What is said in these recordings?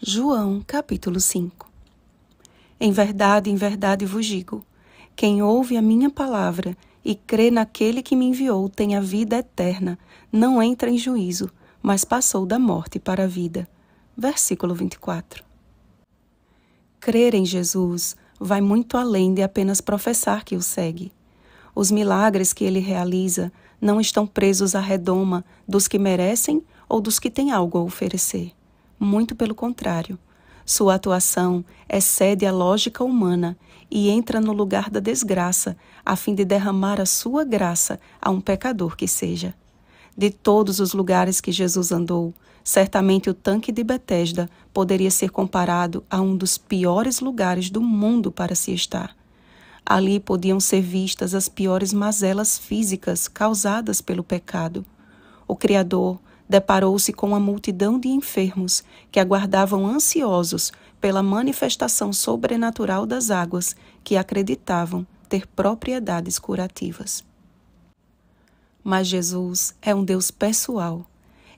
João capítulo 5 Em verdade, em verdade vos digo: quem ouve a minha palavra e crê naquele que me enviou tem a vida eterna, não entra em juízo, mas passou da morte para a vida. Versículo 24. Crer em Jesus vai muito além de apenas professar que o segue. Os milagres que ele realiza não estão presos à redoma dos que merecem ou dos que têm algo a oferecer. Muito pelo contrário. Sua atuação excede a lógica humana e entra no lugar da desgraça, a fim de derramar a sua graça a um pecador que seja. De todos os lugares que Jesus andou, certamente o tanque de Betesda poderia ser comparado a um dos piores lugares do mundo para se estar. Ali podiam ser vistas as piores mazelas físicas causadas pelo pecado. O Criador deparou-se com a multidão de enfermos que aguardavam ansiosos pela manifestação sobrenatural das águas que acreditavam ter propriedades curativas. Mas Jesus é um Deus pessoal.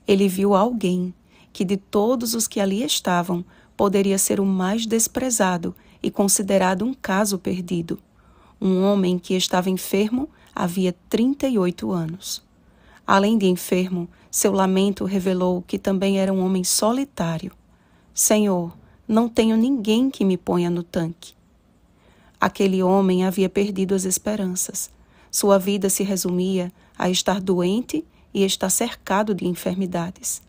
Ele viu alguém que, de todos os que ali estavam, poderia ser o mais desprezado e considerado um caso perdido. Um homem que estava enfermo havia 38 anos. Além de enfermo, seu lamento revelou que também era um homem solitário. Senhor, não tenho ninguém que me ponha no tanque. Aquele homem havia perdido as esperanças. Sua vida se resumia a estar doente e estar cercado de enfermidades.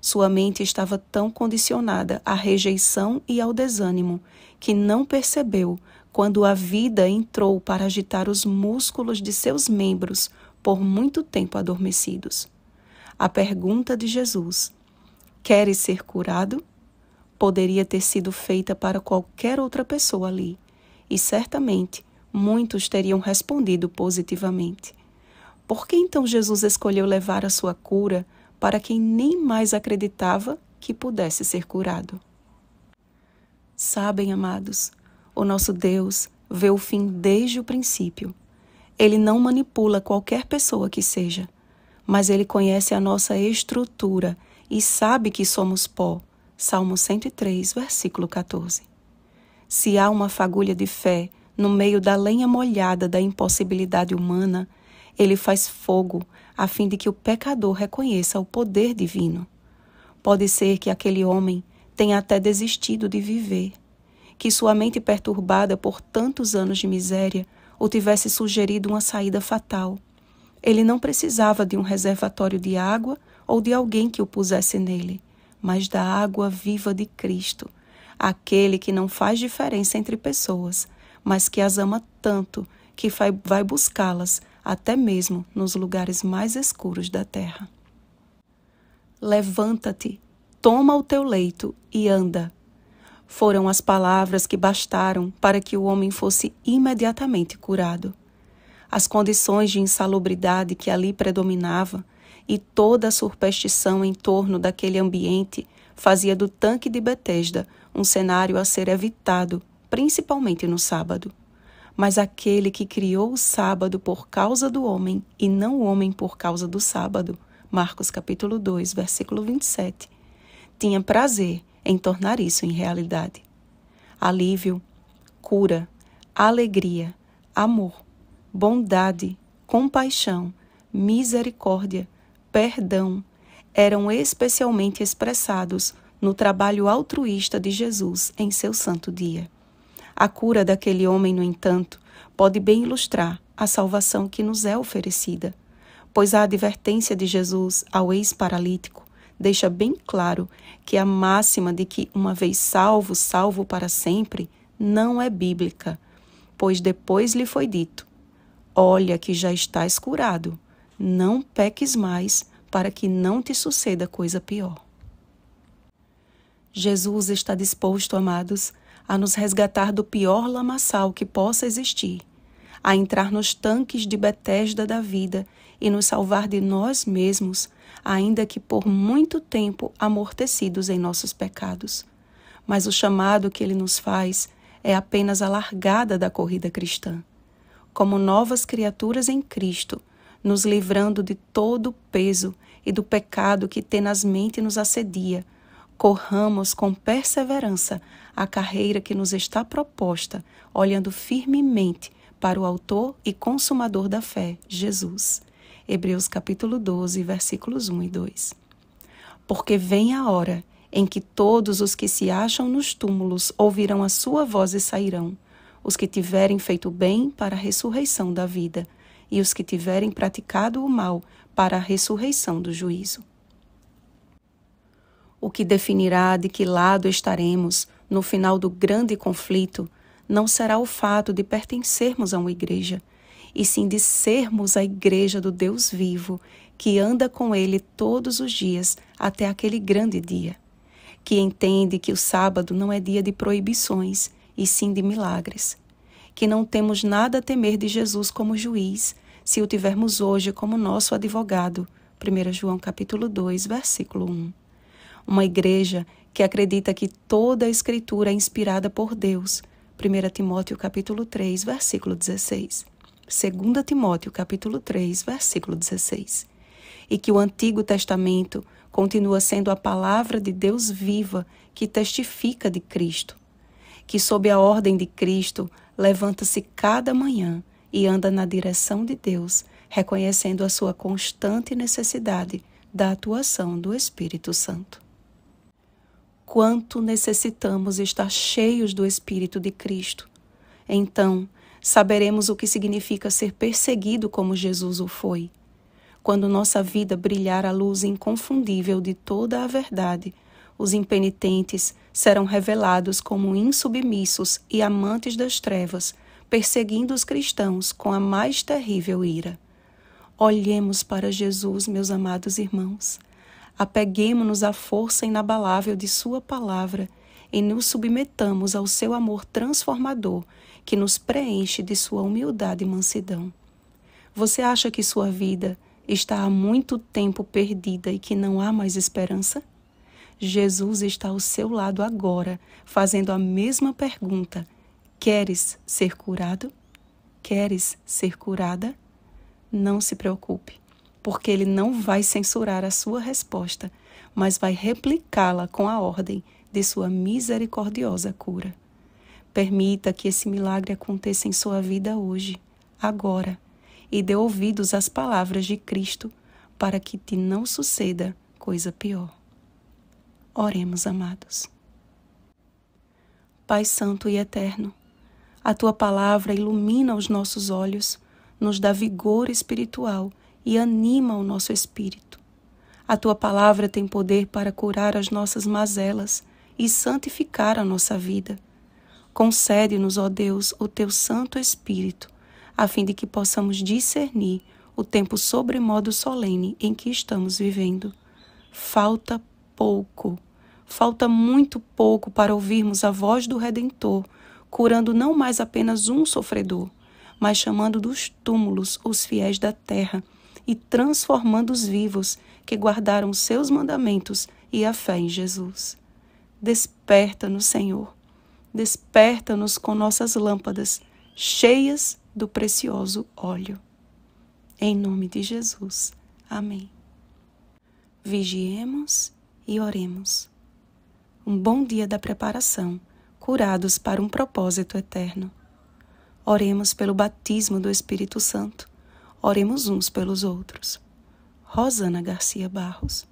Sua mente estava tão condicionada à rejeição e ao desânimo que não percebeu quando a vida entrou para agitar os músculos de seus membros por muito tempo adormecidos. A pergunta de Jesus: Queres ser curado? poderia ter sido feita para qualquer outra pessoa ali, e certamente muitos teriam respondido positivamente. Por que então Jesus escolheu levar a sua cura para quem nem mais acreditava que pudesse ser curado? Sabem, amados, o nosso Deus vê o fim desde o princípio. Ele não manipula qualquer pessoa que seja, mas ele conhece a nossa estrutura e sabe que somos pó. Salmo 103, versículo 14. Se há uma fagulha de fé no meio da lenha molhada da impossibilidade humana, ele faz fogo a fim de que o pecador reconheça o poder divino. Pode ser que aquele homem tenha até desistido de viver, que sua mente perturbada por tantos anos de miséria ou tivesse sugerido uma saída fatal. Ele não precisava de um reservatório de água ou de alguém que o pusesse nele, mas da água viva de Cristo, aquele que não faz diferença entre pessoas, mas que as ama tanto que vai buscá-las até mesmo nos lugares mais escuros da terra. Levanta-te, toma o teu leito e anda foram as palavras que bastaram para que o homem fosse imediatamente curado. As condições de insalubridade que ali predominava e toda a superstição em torno daquele ambiente fazia do tanque de Betesda um cenário a ser evitado, principalmente no sábado. Mas aquele que criou o sábado por causa do homem e não o homem por causa do sábado, Marcos capítulo 2, versículo 27, tinha prazer em tornar isso em realidade. Alívio, cura, alegria, amor, bondade, compaixão, misericórdia, perdão eram especialmente expressados no trabalho altruísta de Jesus em seu santo dia. A cura daquele homem, no entanto, pode bem ilustrar a salvação que nos é oferecida, pois a advertência de Jesus ao ex-paralítico deixa bem claro que a máxima de que uma vez salvo, salvo para sempre, não é bíblica, pois depois lhe foi dito: Olha que já estás curado, não peques mais, para que não te suceda coisa pior. Jesus está disposto, amados, a nos resgatar do pior lamaçal que possa existir, a entrar nos tanques de Betesda da vida e nos salvar de nós mesmos, ainda que por muito tempo amortecidos em nossos pecados. Mas o chamado que ele nos faz é apenas a largada da corrida cristã. Como novas criaturas em Cristo, nos livrando de todo o peso e do pecado que tenazmente nos assedia, corramos com perseverança a carreira que nos está proposta, olhando firmemente para o Autor e Consumador da fé, Jesus. Hebreus capítulo 12, versículos 1 e 2. Porque vem a hora em que todos os que se acham nos túmulos ouvirão a sua voz e sairão, os que tiverem feito bem para a ressurreição da vida, e os que tiverem praticado o mal para a ressurreição do juízo. O que definirá de que lado estaremos no final do grande conflito não será o fato de pertencermos a uma igreja, e sim de sermos a igreja do Deus vivo, que anda com ele todos os dias até aquele grande dia, que entende que o sábado não é dia de proibições, e sim de milagres, que não temos nada a temer de Jesus como juiz, se o tivermos hoje como nosso advogado. 1 João capítulo 2, versículo 1. Uma igreja que acredita que toda a escritura é inspirada por Deus. 1 Timóteo capítulo 3, versículo 16 2 Timóteo capítulo 3, versículo 16, e que o Antigo Testamento continua sendo a palavra de Deus viva que testifica de Cristo, que sob a ordem de Cristo levanta-se cada manhã e anda na direção de Deus, reconhecendo a sua constante necessidade da atuação do Espírito Santo. Quanto necessitamos estar cheios do Espírito de Cristo. Então, saberemos o que significa ser perseguido como Jesus o foi. Quando nossa vida brilhar a luz inconfundível de toda a verdade, os impenitentes serão revelados como insubmissos e amantes das trevas, perseguindo os cristãos com a mais terrível ira. Olhemos para Jesus, meus amados irmãos. Apeguemo-nos à força inabalável de Sua palavra e nos submetamos ao seu amor transformador que nos preenche de sua humildade e mansidão. Você acha que sua vida está há muito tempo perdida e que não há mais esperança? Jesus está ao seu lado agora, fazendo a mesma pergunta: Queres ser curado? Queres ser curada? Não se preocupe porque ele não vai censurar a sua resposta, mas vai replicá-la com a ordem de sua misericordiosa cura. Permita que esse milagre aconteça em sua vida hoje, agora, e dê ouvidos às palavras de Cristo para que te não suceda coisa pior. Oremos, amados. Pai Santo e Eterno, a tua palavra ilumina os nossos olhos, nos dá vigor espiritual e anima o nosso espírito. A tua palavra tem poder para curar as nossas mazelas e santificar a nossa vida. Concede-nos, ó Deus, o teu Santo Espírito, a fim de que possamos discernir o tempo sobremodo solene em que estamos vivendo. Falta pouco, falta muito pouco para ouvirmos a voz do Redentor, curando não mais apenas um sofredor, mas chamando dos túmulos os fiéis da terra e transformando os vivos que guardaram seus mandamentos e a fé em Jesus. Desperta-nos, Senhor. Desperta-nos com nossas lâmpadas cheias do precioso óleo. Em nome de Jesus. Amém. Vigiemos e oremos. Um bom dia da preparação, curados para um propósito eterno. Oremos pelo batismo do Espírito Santo Oremos uns pelos outros. Rosana Garcia Barros.